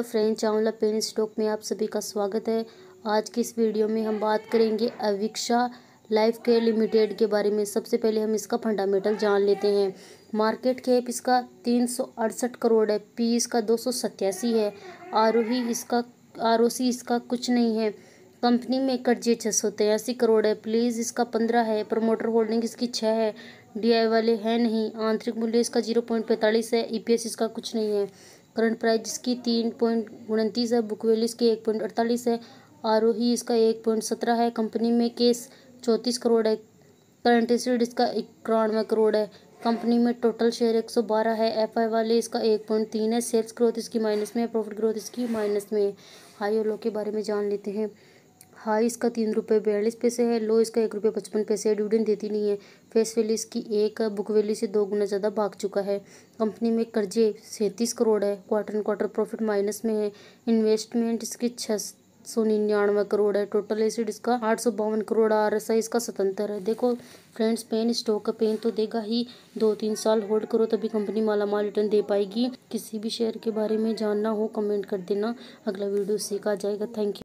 hello friends Chawla penny stock में आप सभी का स्वागत है आज की इस वीडियो में हम बात करेंगे अविक्षा लाइफ केयर लिमिटेड के बारे में सबसे पहले हम इसका फंडामेंटल जान लेते हैं मार्केट कैप इसका तीन करोड़ है पी इसका दो है आर इसका आर इसका कुछ नहीं है कंपनी में कर्जे छः सौ तिरासी करोड़ है प्लीज़ इसका पंद्रह है प्रमोटर होल्डिंग इसकी छः है डीआई वाले हैं नहीं आंतरिक मूल्य इसका जीरो पॉइंट पैंतालीस है ईपीएस e इसका कुछ नहीं है करंट प्राइस जिसकी तीन पॉइंट उनतीस है बुक वैल्यू इसकी एक पॉइंट अड़तालीस है आर इसका एक पॉइंट सत्रह है कंपनी में केस चौंतीस करोड़ है करंट एसिड इसका इक्यानवे करोड़ है कंपनी में टोटल शेयर एक सौ बारह है एफ आई वाले इसका एक पॉइंट तीन है सेल्स ग्रोथ इसकी माइनस में है प्रॉफिट ग्रोथ इसकी माइनस में है हाई और लो के बारे में जान लेते हैं हाई इसका तीन रुपये बयालीस पैसे है लो इसका एक रुपये पचपन पैसे है डिविडेंड देती नहीं है फेस वैल्यू इसकी एक बुक वैल्यू से दो गुना ज़्यादा भाग चुका है कंपनी में कर्जे सैंतीस करोड़ है quarter end quarter profit minus में है इन्वेस्टमेंट इसकी छः सौ निन्यानवे करोड़ है टोटल एसिड इसका आठ सौ बावन करोड़ आर एस आई इसका सतंतर है देखो फ्रेंड्स पेन स्टॉक का पेन तो देगा ही दो तीन साल होल्ड करो तभी कंपनी माला माल रिटर्न दे पाएगी किसी भी शेयर के बारे में जानना हो कमेंट कर देना अगला वीडियो सीखा जाएगा थैंक यू